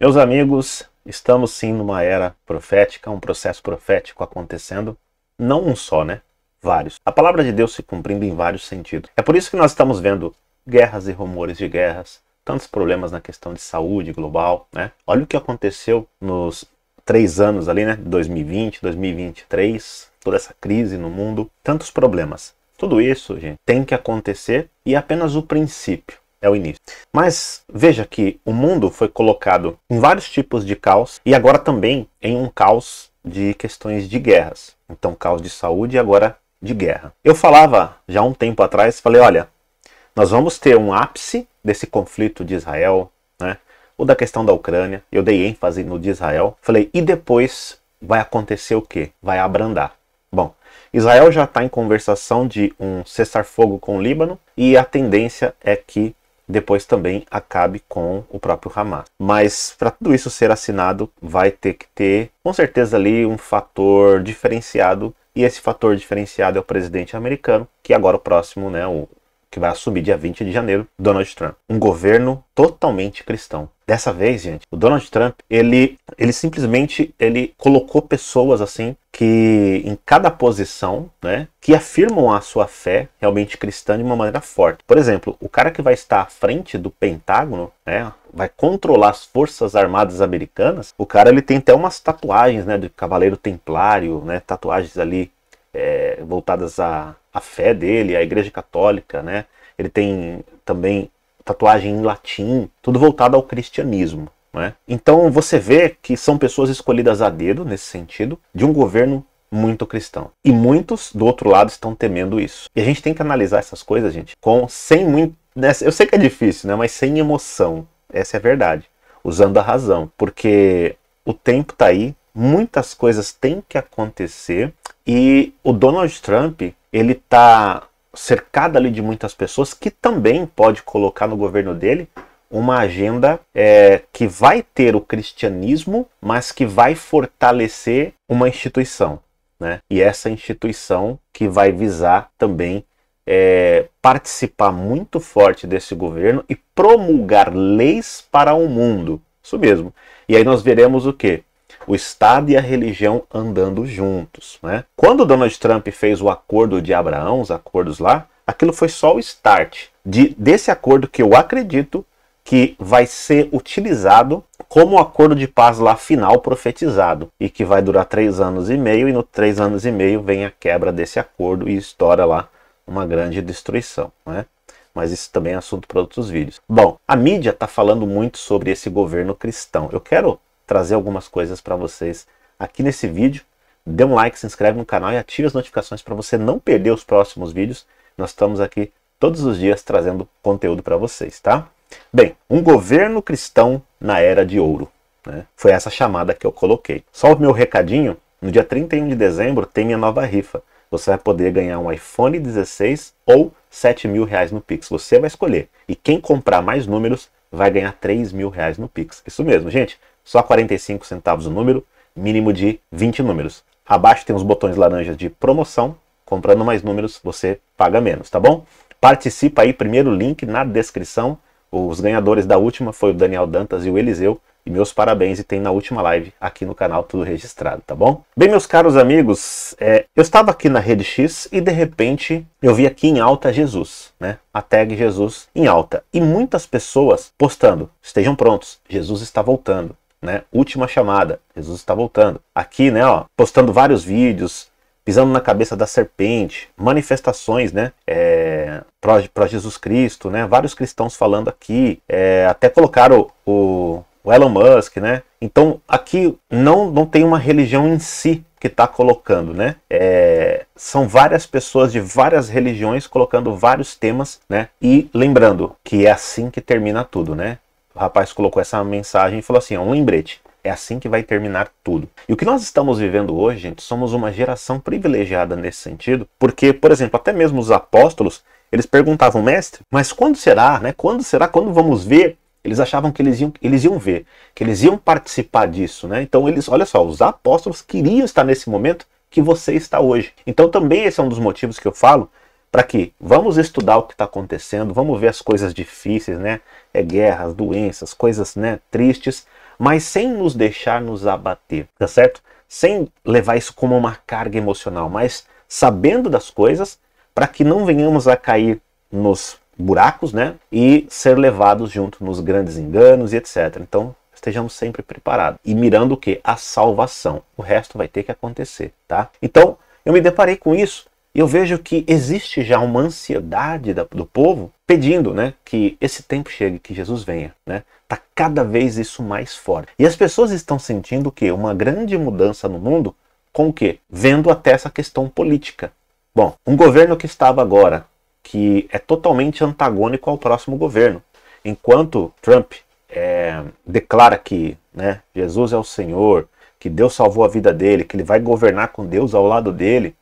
Meus amigos, estamos sim numa era profética, um processo profético acontecendo, não um só, né? Vários. A palavra de Deus se cumprindo em vários sentidos. É por isso que nós estamos vendo guerras e rumores de guerras, tantos problemas na questão de saúde global, né? Olha o que aconteceu nos três anos ali, né? 2020, 2023, toda essa crise no mundo, tantos problemas. Tudo isso, gente, tem que acontecer e é apenas o princípio é o início. Mas veja que o mundo foi colocado em vários tipos de caos e agora também em um caos de questões de guerras. Então, caos de saúde e agora de guerra. Eu falava já um tempo atrás, falei, olha, nós vamos ter um ápice desse conflito de Israel, né? Ou da questão da Ucrânia. Eu dei ênfase no de Israel. Falei, e depois vai acontecer o quê? Vai abrandar. Bom, Israel já está em conversação de um cessar-fogo com o Líbano e a tendência é que depois também acabe com o próprio Hamas. Mas para tudo isso ser assinado, vai ter que ter, com certeza, ali um fator diferenciado. E esse fator diferenciado é o presidente americano, que agora o próximo, né, o que vai assumir dia 20 de janeiro, Donald Trump. Um governo totalmente cristão. Dessa vez, gente, o Donald Trump, ele, ele simplesmente ele colocou pessoas assim que em cada posição, né, que afirmam a sua fé realmente cristã de uma maneira forte. Por exemplo, o cara que vai estar à frente do Pentágono, né, vai controlar as forças armadas americanas. O cara ele tem até umas tatuagens, né, de cavaleiro templário, né, tatuagens ali é, voltadas à, à fé dele, à Igreja Católica, né? Ele tem também tatuagem em latim, tudo voltado ao cristianismo. Né? Então você vê que são pessoas escolhidas a dedo, nesse sentido, de um governo muito cristão. E muitos do outro lado estão temendo isso. E a gente tem que analisar essas coisas, gente, com sem muito. Né? Eu sei que é difícil, né? mas sem emoção. Essa é a verdade. Usando a razão. Porque o tempo está aí, muitas coisas têm que acontecer e o Donald Trump, ele tá cercado ali de muitas pessoas que também pode colocar no governo dele uma agenda é, que vai ter o cristianismo, mas que vai fortalecer uma instituição. Né? E essa instituição que vai visar também é, participar muito forte desse governo e promulgar leis para o mundo. Isso mesmo. E aí nós veremos o que? o Estado e a religião andando juntos. Né? Quando Donald Trump fez o acordo de Abraão, os acordos lá, aquilo foi só o start de, desse acordo que eu acredito que vai ser utilizado como o acordo de paz lá final profetizado e que vai durar três anos e meio e no três anos e meio vem a quebra desse acordo e estoura lá uma grande destruição, né? Mas isso também é assunto para outros vídeos. Bom, a mídia está falando muito sobre esse governo cristão. Eu quero trazer algumas coisas para vocês aqui nesse vídeo. Dê um like, se inscreve no canal e ative as notificações para você não perder os próximos vídeos. Nós estamos aqui todos os dias trazendo conteúdo para vocês, tá? Bem, um governo cristão na era de ouro. Né? Foi essa chamada que eu coloquei. Só o meu recadinho, no dia 31 de dezembro tem minha nova rifa. Você vai poder ganhar um iPhone 16 ou 7 mil reais no Pix. Você vai escolher. E quem comprar mais números vai ganhar 3 mil reais no Pix. Isso mesmo, gente. Só 45 centavos o número, mínimo de 20 números. Abaixo tem os botões laranjas de promoção. Comprando mais números, você paga menos, tá bom? Participa aí, primeiro link na descrição. Os ganhadores da última foi o Daniel Dantas e o Eliseu. E meus parabéns, e tem na última live aqui no canal tudo registrado, tá bom? Bem, meus caros amigos, é, eu estava aqui na Rede X e de repente eu vi aqui em alta Jesus, né? A tag Jesus em alta. E muitas pessoas postando: estejam prontos, Jesus está voltando né? Última chamada, Jesus está voltando. Aqui, né, ó, postando vários vídeos, pisando na cabeça da serpente, manifestações, né, é, para Jesus Cristo, né? Vários cristãos falando aqui, é, até colocaram o, o, Elon Musk, né? Então aqui não não tem uma religião em si que está colocando, né? É, são várias pessoas de várias religiões colocando vários temas, né? E lembrando que é assim que termina tudo, né? o rapaz colocou essa mensagem e falou assim: é um lembrete. É assim que vai terminar tudo. E o que nós estamos vivendo hoje, gente, somos uma geração privilegiada nesse sentido, porque, por exemplo, até mesmo os apóstolos, eles perguntavam, mestre, mas quando será, né? Quando será? Quando vamos ver? Eles achavam que eles iam, eles iam ver, que eles iam participar disso, né? Então eles, olha só, os apóstolos queriam estar nesse momento que você está hoje. Então também esse é um dos motivos que eu falo para que vamos estudar o que está acontecendo, vamos ver as coisas difíceis, né? É guerras, doenças, coisas né, tristes, mas sem nos deixar nos abater, tá certo? Sem levar isso como uma carga emocional, mas sabendo das coisas para que não venhamos a cair nos buracos, né? E ser levados junto nos grandes enganos e etc. Então, estejamos sempre preparados e mirando o que? A salvação. O resto vai ter que acontecer, tá? Então, eu me deparei com isso e eu vejo que existe já uma ansiedade do povo pedindo né, que esse tempo chegue, que Jesus venha. Né? Tá cada vez isso mais forte. E as pessoas estão sentindo que uma grande mudança no mundo com o quê? Vendo até essa questão política. Bom, um governo que estava agora, que é totalmente antagônico ao próximo governo, enquanto Trump é, declara que né, Jesus é o Senhor, que Deus salvou a vida dele, que ele vai governar com Deus ao lado dele,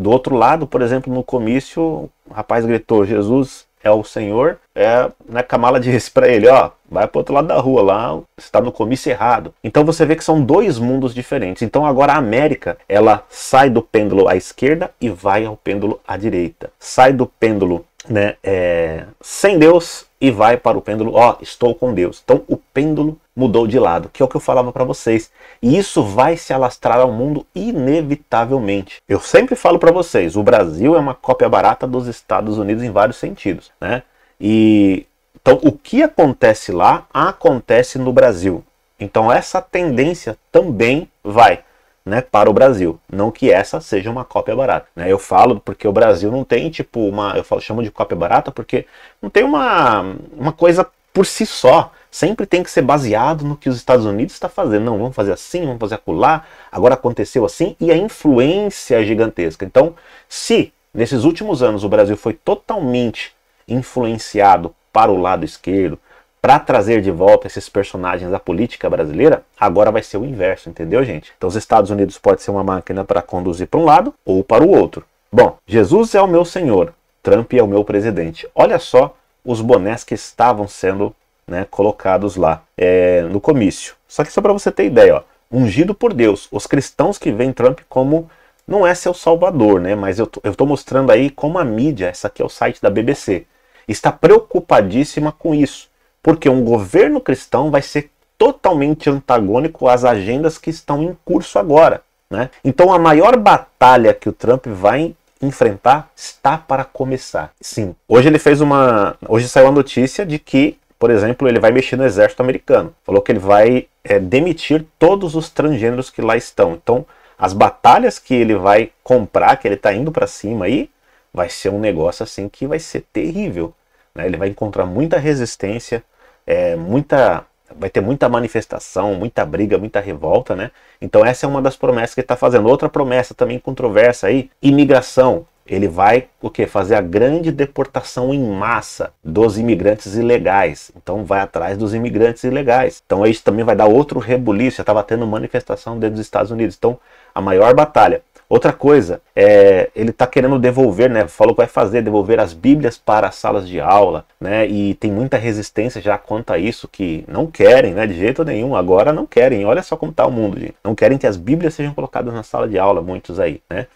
do outro lado, por exemplo, no comício, o rapaz gritou: Jesus é o Senhor. É, né, de disse para ele: ó, vai para outro lado da rua lá, você está no comício errado. Então você vê que são dois mundos diferentes. Então agora a América, ela sai do pêndulo à esquerda e vai ao pêndulo à direita. Sai do pêndulo né, é, sem Deus e vai para o pêndulo, ó, oh, estou com Deus. Então o pêndulo mudou de lado, que é o que eu falava para vocês. E isso vai se alastrar ao mundo inevitavelmente. Eu sempre falo para vocês, o Brasil é uma cópia barata dos Estados Unidos em vários sentidos, né? E então o que acontece lá acontece no Brasil. Então essa tendência também vai né, para o Brasil. Não que essa seja uma cópia barata. Né? Eu falo porque o Brasil não tem tipo uma. Eu falo, chamo de cópia barata porque não tem uma, uma coisa por si só. Sempre tem que ser baseado no que os Estados Unidos está fazendo. Não, vamos fazer assim, vamos fazer acolá. Agora aconteceu assim e a influência é gigantesca. Então, se nesses últimos anos o Brasil foi totalmente influenciado para o lado esquerdo, para trazer de volta esses personagens da política brasileira, agora vai ser o inverso, entendeu, gente? Então os Estados Unidos pode ser uma máquina para conduzir para um lado ou para o outro. Bom, Jesus é o meu senhor, Trump é o meu presidente. Olha só os bonés que estavam sendo né, colocados lá é, no comício. Só que só para você ter ideia, ó, ungido por Deus, os cristãos que veem Trump como não é seu salvador, né? Mas eu estou eu mostrando aí como a mídia, essa aqui é o site da BBC, está preocupadíssima com isso porque um governo cristão vai ser totalmente antagônico às agendas que estão em curso agora. Né? Então, a maior batalha que o Trump vai enfrentar está para começar. Sim, hoje ele fez uma. Hoje saiu a notícia de que, por exemplo, ele vai mexer no exército americano. Falou que ele vai é, demitir todos os transgêneros que lá estão. Então, as batalhas que ele vai comprar, que ele está indo para cima aí, vai ser um negócio assim que vai ser terrível. Né? Ele vai encontrar muita resistência, é, muita, vai ter muita manifestação, muita briga, muita revolta, né? Então essa é uma das promessas que ele está fazendo. Outra promessa também controversa aí, imigração. Ele vai o que fazer a grande deportação em massa dos imigrantes ilegais. Então vai atrás dos imigrantes ilegais. Então isso também vai dar outro rebuliço. Já estava tendo manifestação dentro dos Estados Unidos. Então a maior batalha Outra coisa, é, ele está querendo devolver, né? Falou que vai fazer, devolver as Bíblias para as salas de aula, né? E tem muita resistência já quanto a isso, que não querem, né? De jeito nenhum, agora não querem. Olha só como está o mundo, gente. Não querem que as Bíblias sejam colocadas na sala de aula, muitos aí, né?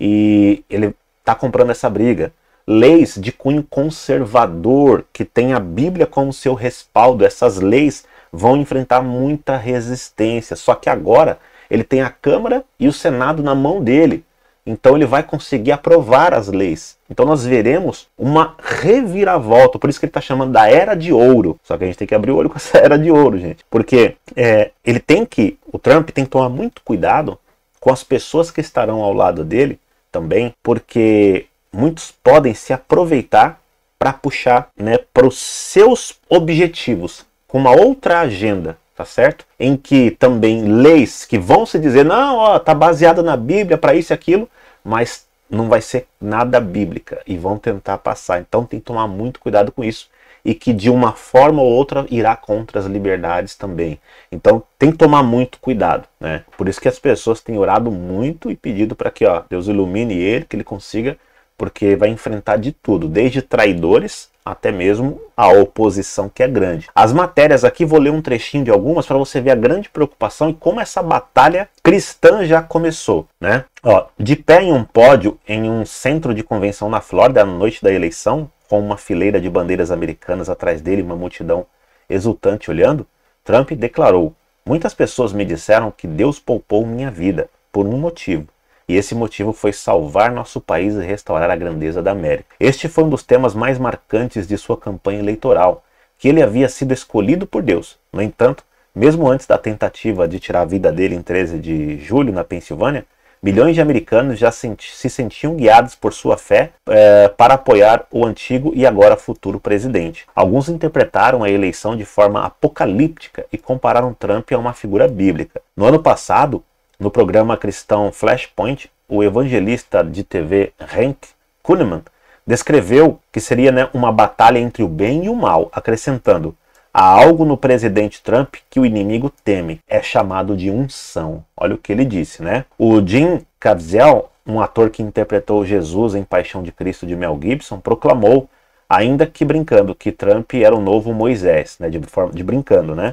E ele está comprando essa briga. Leis de cunho conservador, que tem a Bíblia como seu respaldo, essas leis vão enfrentar muita resistência. Só que agora ele tem a Câmara e o Senado na mão dele. Então ele vai conseguir aprovar as leis. Então nós veremos uma reviravolta. Por isso que ele está chamando da era de ouro. Só que a gente tem que abrir o olho com essa era de ouro, gente. Porque é, ele tem que. O Trump tem que tomar muito cuidado com as pessoas que estarão ao lado dele também, porque muitos podem se aproveitar para puxar né, para os seus objetivos com uma outra agenda tá certo? Em que também leis que vão se dizer, não, ó, tá baseada na Bíblia para isso e aquilo, mas não vai ser nada bíblica e vão tentar passar. Então tem que tomar muito cuidado com isso e que de uma forma ou outra irá contra as liberdades também. Então tem que tomar muito cuidado, né? Por isso que as pessoas têm orado muito e pedido para que, ó, Deus ilumine ele, que ele consiga, porque vai enfrentar de tudo, desde traidores até mesmo a oposição que é grande. As matérias aqui vou ler um trechinho de algumas para você ver a grande preocupação e como essa batalha cristã já começou, né? Ó, de pé em um pódio em um centro de convenção na Flórida na noite da eleição, com uma fileira de bandeiras americanas atrás dele, uma multidão exultante olhando, Trump declarou: "Muitas pessoas me disseram que Deus poupou minha vida por um motivo e esse motivo foi salvar nosso país e restaurar a grandeza da América. Este foi um dos temas mais marcantes de sua campanha eleitoral, que ele havia sido escolhido por Deus. No entanto, mesmo antes da tentativa de tirar a vida dele em 13 de julho na Pensilvânia, milhões de americanos já se sentiam guiados por sua fé é, para apoiar o antigo e agora futuro presidente. Alguns interpretaram a eleição de forma apocalíptica e compararam Trump a uma figura bíblica. No ano passado, no programa cristão Flashpoint, o evangelista de TV Hank Kuhneman descreveu que seria né, uma batalha entre o bem e o mal, acrescentando: há algo no presidente Trump que o inimigo teme, é chamado de unção. Olha o que ele disse, né? O Jim Caviezel, um ator que interpretou Jesus em Paixão de Cristo de Mel Gibson, proclamou, ainda que brincando, que Trump era o novo Moisés, né, de, de brincando, né?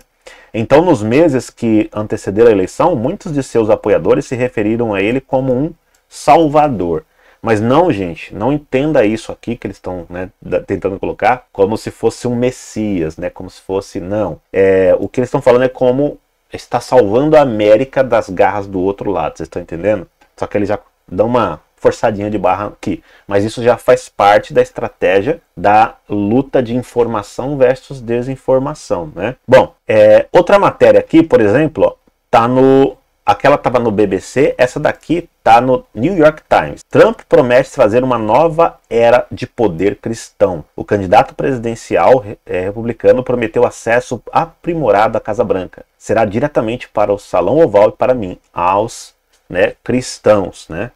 Então, nos meses que antecederam a eleição, muitos de seus apoiadores se referiram a ele como um salvador. Mas não, gente, não entenda isso aqui que eles estão né, tentando colocar como se fosse um Messias, né? Como se fosse. Não. É, o que eles estão falando é como está salvando a América das garras do outro lado. Vocês estão entendendo? Só que eles já dão uma forçadinha de barra aqui. Mas isso já faz parte da estratégia da luta de informação versus desinformação, né? Bom, é, outra matéria aqui, por exemplo, ó, tá no Aquela estava no BBC, essa daqui tá no New York Times. Trump promete fazer uma nova era de poder cristão. O candidato presidencial é, republicano prometeu acesso aprimorado à Casa Branca. Será diretamente para o Salão Oval e para mim, aos né, cristãos. Né?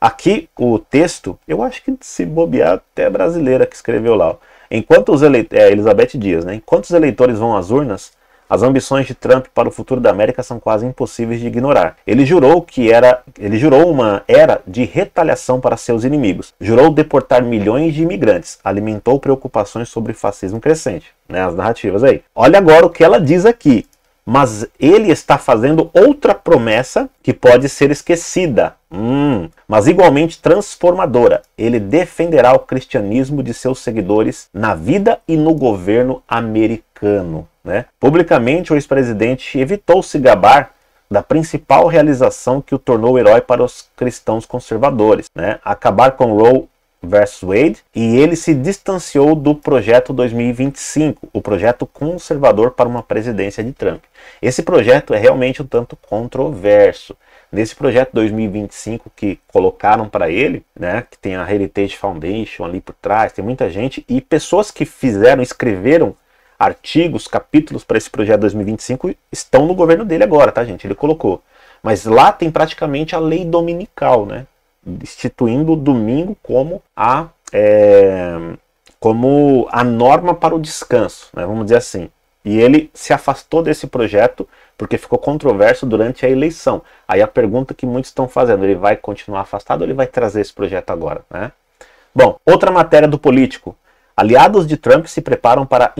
Aqui o texto, eu acho que se bobear até a é brasileira que escreveu lá. Enquanto os eleitores, é, Elizabeth Dias, né? Enquanto os eleitores vão às urnas, as ambições de Trump para o futuro da América são quase impossíveis de ignorar. Ele jurou que era, ele jurou uma era de retaliação para seus inimigos. Jurou deportar milhões de imigrantes. Alimentou preocupações sobre fascismo crescente, né, as narrativas aí. Olha agora o que ela diz aqui mas ele está fazendo outra promessa que pode ser esquecida, hum, mas igualmente transformadora. Ele defenderá o cristianismo de seus seguidores na vida e no governo americano. Né? Publicamente, o ex-presidente evitou se gabar da principal realização que o tornou herói para os cristãos conservadores, né? acabar com Roe versus Wade e ele se distanciou do projeto 2025, o projeto conservador para uma presidência de Trump. Esse projeto é realmente um tanto controverso. Nesse projeto 2025 que colocaram para ele, né, que tem a Heritage Foundation ali por trás, tem muita gente e pessoas que fizeram, escreveram artigos, capítulos para esse projeto 2025 estão no governo dele agora, tá, gente? Ele colocou. Mas lá tem praticamente a lei dominical, né? instituindo o domingo como a, é, como a norma para o descanso, né, vamos dizer assim. E ele se afastou desse projeto porque ficou controverso durante a eleição. Aí a pergunta que muitos estão fazendo, ele vai continuar afastado ou ele vai trazer esse projeto agora, né? Bom, outra matéria do político. Aliados de Trump se preparam para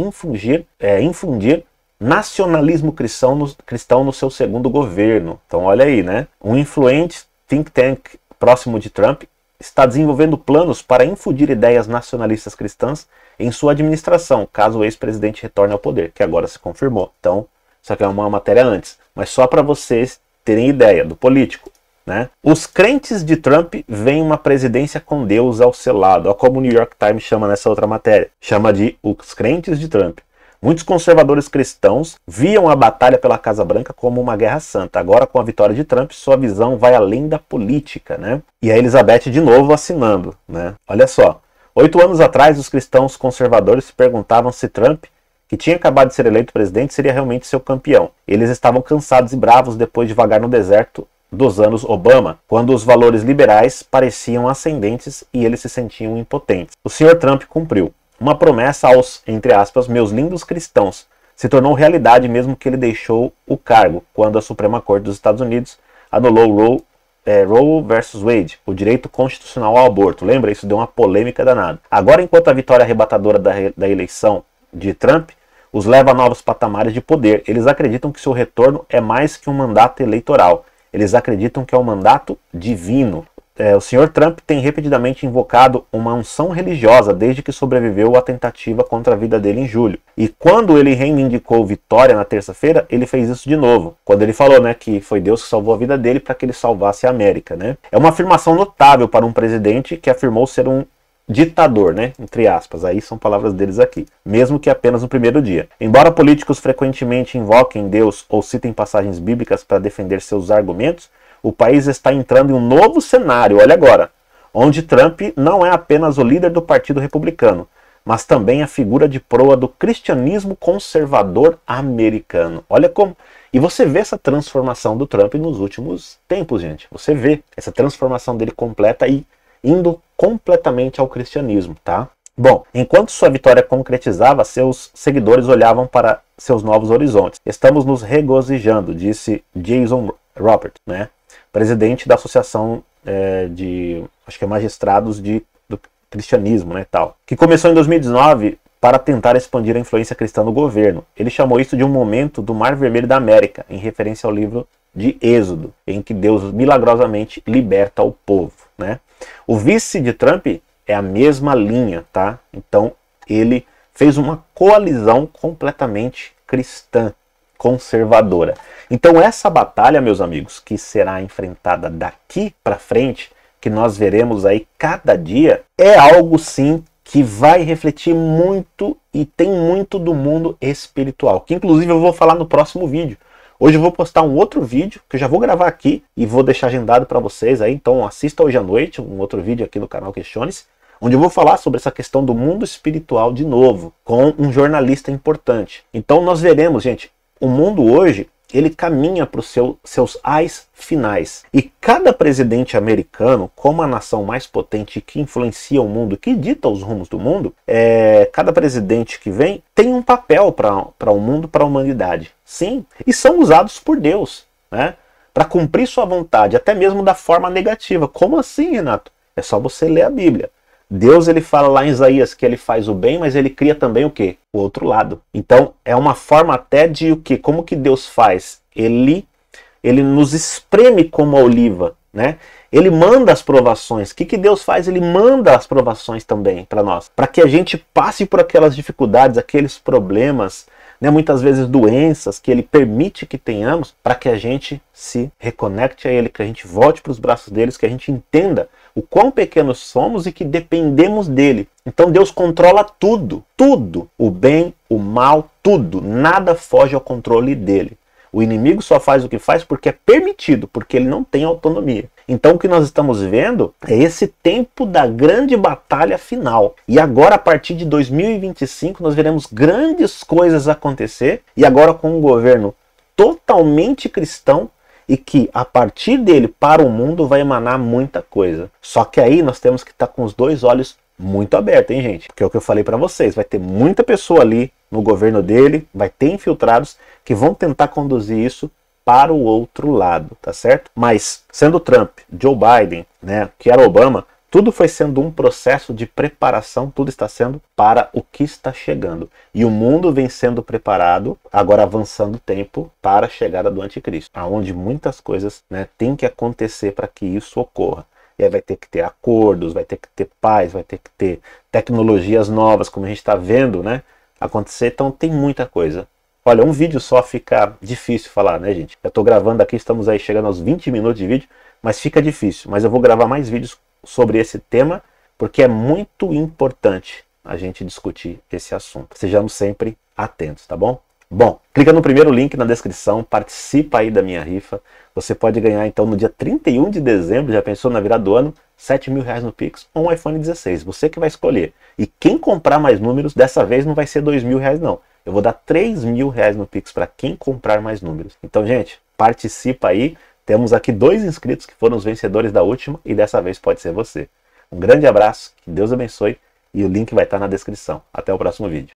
é, infundir nacionalismo cristão no, cristão no seu segundo governo. Então olha aí, né? Um influente think tank próximo de Trump, está desenvolvendo planos para infundir ideias nacionalistas cristãs em sua administração, caso o ex-presidente retorne ao poder, que agora se confirmou. Então, isso que é uma matéria antes, mas só para vocês terem ideia do político. Né? Os crentes de Trump veem uma presidência com Deus ao seu lado, ó, como o New York Times chama nessa outra matéria. Chama de os crentes de Trump. Muitos conservadores cristãos viam a batalha pela Casa Branca como uma guerra santa. Agora, com a vitória de Trump, sua visão vai além da política, né? E a Elizabeth de novo assinando, né? Olha só. Oito anos atrás, os cristãos conservadores se perguntavam se Trump que tinha acabado de ser eleito presidente, seria realmente seu campeão. Eles estavam cansados e bravos depois de vagar no deserto dos anos Obama, quando os valores liberais pareciam ascendentes e eles se sentiam impotentes. O Senhor Trump cumpriu. Uma promessa aos, entre aspas, meus lindos cristãos, se tornou realidade mesmo que ele deixou o cargo, quando a Suprema Corte dos Estados Unidos anulou Roe, é, Roe versus Wade, o direito constitucional ao aborto. Lembra? Isso deu uma polêmica danada. Agora, enquanto a vitória arrebatadora da, da eleição de Trump os leva a novos patamares de poder, eles acreditam que seu retorno é mais que um mandato eleitoral. Eles acreditam que é um mandato divino é, o senhor Trump tem repetidamente invocado uma unção religiosa desde que sobreviveu à tentativa contra a vida dele em julho. E quando ele reivindicou vitória na terça-feira, ele fez isso de novo. Quando ele falou, né, que foi Deus que salvou a vida dele para que ele salvasse a América, né? É uma afirmação notável para um presidente que afirmou ser um ditador, né? Entre aspas, aí são palavras deles aqui, mesmo que apenas no primeiro dia. Embora políticos frequentemente invoquem Deus ou citem passagens bíblicas para defender seus argumentos, o país está entrando em um novo cenário, olha agora, onde Trump não é apenas o líder do Partido Republicano, mas também a figura de proa do cristianismo conservador americano. Olha como. E você vê essa transformação do Trump nos últimos tempos, gente. Você vê essa transformação dele completa e indo completamente ao cristianismo, tá? Bom, enquanto sua vitória concretizava, seus seguidores olhavam para seus novos horizontes. Estamos nos regozijando, disse Jason Robert, né? presidente da Associação é, de, acho que é magistrados de, do cristianismo, né, tal, que começou em 2019 para tentar expandir a influência cristã no governo. Ele chamou isso de um momento do Mar Vermelho da América, em referência ao livro de Êxodo, em que Deus milagrosamente liberta o povo, né? O vice de Trump é a mesma linha, tá? Então, ele fez uma coalizão completamente cristã conservadora. Então essa batalha, meus amigos, que será enfrentada daqui para frente, que nós veremos aí cada dia, é algo sim que vai refletir muito e tem muito do mundo espiritual, que inclusive eu vou falar no próximo vídeo. Hoje eu vou postar um outro vídeo que eu já vou gravar aqui e vou deixar agendado para vocês aí, então assista hoje à noite um outro vídeo aqui no canal questione onde eu vou falar sobre essa questão do mundo espiritual de novo, com um jornalista importante. Então nós veremos, gente, o mundo hoje ele caminha para os seu, seus ais finais. E cada presidente americano, como a nação mais potente que influencia o mundo, que dita os rumos do mundo, é, cada presidente que vem tem um papel para o mundo, para a humanidade. Sim, e são usados por Deus, né? Para cumprir sua vontade, até mesmo da forma negativa. Como assim, Renato? É só você ler a Bíblia. Deus ele fala lá em Isaías que ele faz o bem, mas ele cria também o quê? O outro lado. Então é uma forma até de o que? Como que Deus faz? Ele ele nos espreme como a oliva, né? Ele manda as provações. O que, que Deus faz? Ele manda as provações também para nós, para que a gente passe por aquelas dificuldades, aqueles problemas, né? muitas vezes doenças que Ele permite que tenhamos, para que a gente se reconecte a Ele, que a gente volte para os braços deles, que a gente entenda o quão pequenos somos e que dependemos dele. Então Deus controla tudo, tudo, o bem, o mal, tudo, nada foge ao controle dele. O inimigo só faz o que faz porque é permitido, porque ele não tem autonomia. Então o que nós estamos vendo é esse tempo da grande batalha final. E agora, a partir de 2025, nós veremos grandes coisas acontecer. E agora, com um governo totalmente cristão, e que a partir dele para o mundo vai emanar muita coisa. Só que aí nós temos que estar tá com os dois olhos muito abertos hein, gente? Porque é o que eu falei para vocês, vai ter muita pessoa ali no governo dele, vai ter infiltrados que vão tentar conduzir isso para o outro lado, tá certo? Mas sendo Trump, Joe Biden, né, que era Obama, tudo foi sendo um processo de preparação, tudo está sendo para o que está chegando. E o mundo vem sendo preparado, agora avançando o tempo, para a chegada do anticristo, aonde muitas coisas né, têm que acontecer para que isso ocorra. E aí vai ter que ter acordos, vai ter que ter paz, vai ter que ter tecnologias novas, como a gente está vendo né, acontecer. Então tem muita coisa. Olha, um vídeo só fica difícil falar, né, gente? Eu estou gravando aqui, estamos aí chegando aos 20 minutos de vídeo, mas fica difícil. Mas eu vou gravar mais vídeos sobre esse tema, porque é muito importante a gente discutir esse assunto. Sejamos sempre atentos, tá bom? Bom, clica no primeiro link na descrição, participa aí da minha rifa. Você pode ganhar então no dia 31 de dezembro, já pensou na virada do ano, 7 mil reais no Pix ou um iPhone 16. Você que vai escolher. E quem comprar mais números, dessa vez não vai ser 2 mil reais não. Eu vou dar 3 mil reais no Pix para quem comprar mais números. Então, gente, participa aí. Temos aqui dois inscritos que foram os vencedores da última e dessa vez pode ser você. Um grande abraço, que Deus abençoe e o link vai estar na descrição. Até o próximo vídeo.